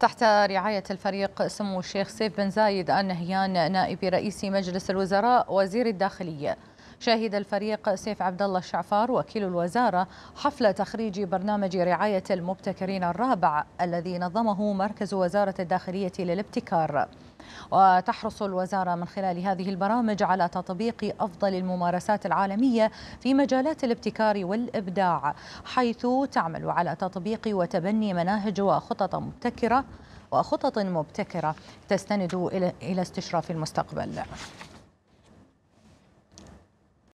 تحت رعاية الفريق سمو الشيخ سيف بن زايد النهيان نائب رئيس مجلس الوزراء وزير الداخلية شهد الفريق سيف عبد الله الشعفار وكيل الوزارة حفل تخريج برنامج رعاية المبتكرين الرابع الذي نظمه مركز وزارة الداخلية للابتكار وتحرص الوزارة من خلال هذه البرامج على تطبيق أفضل الممارسات العالمية في مجالات الابتكار والإبداع حيث تعمل على تطبيق وتبني مناهج وخطط مبتكرة وخطط مبتكرة تستند إلى استشراف المستقبل